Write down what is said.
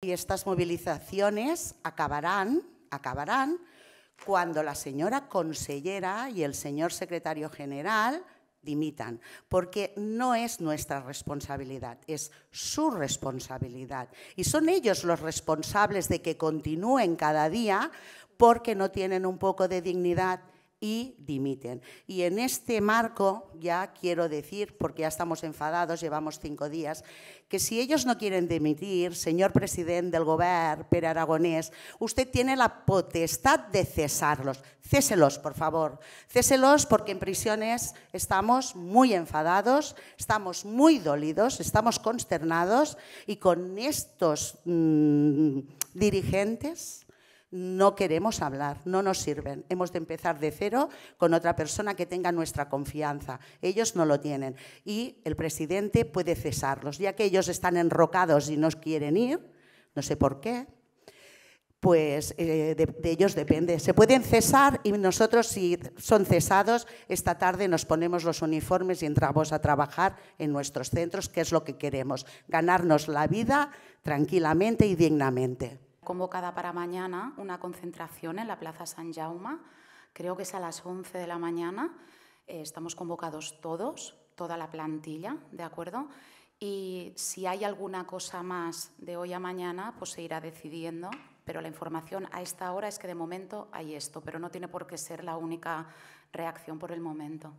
Y estas movilizaciones acabarán, acabarán cuando la señora consellera y el señor secretario general dimitan, porque no es nuestra responsabilidad, es su responsabilidad. Y son ellos los responsables de que continúen cada día porque no tienen un poco de dignidad y dimiten. Y en este marco ya quiero decir, porque ya estamos enfadados, llevamos cinco días, que si ellos no quieren dimitir, señor presidente del Gobierno, Per Aragonés, usted tiene la potestad de cesarlos. Céselos, por favor. Céselos porque en prisiones estamos muy enfadados, estamos muy dolidos, estamos consternados y con estos mm, dirigentes no queremos hablar, no nos sirven. Hemos de empezar de cero con otra persona que tenga nuestra confianza. Ellos no lo tienen. Y el presidente puede cesarlos, ya que ellos están enrocados y no quieren ir, no sé por qué, pues eh, de, de, ellos depende. Se pueden cesar y nosotros si son cesados, esta tarde nos ponemos los uniformes y entramos a trabajar en nuestros centros, que es lo que queremos, ganarnos la vida tranquilamente y dignamente convocada para mañana una concentración en la Plaza San Jaume. Creo que es a las 11 de la mañana. Eh, estamos convocados todos, toda la plantilla, ¿de acuerdo? Y si hay alguna cosa más de hoy a mañana, pues se irá decidiendo. Pero la información a esta hora es que de momento hay esto, pero no tiene por qué ser la única reacción por el momento.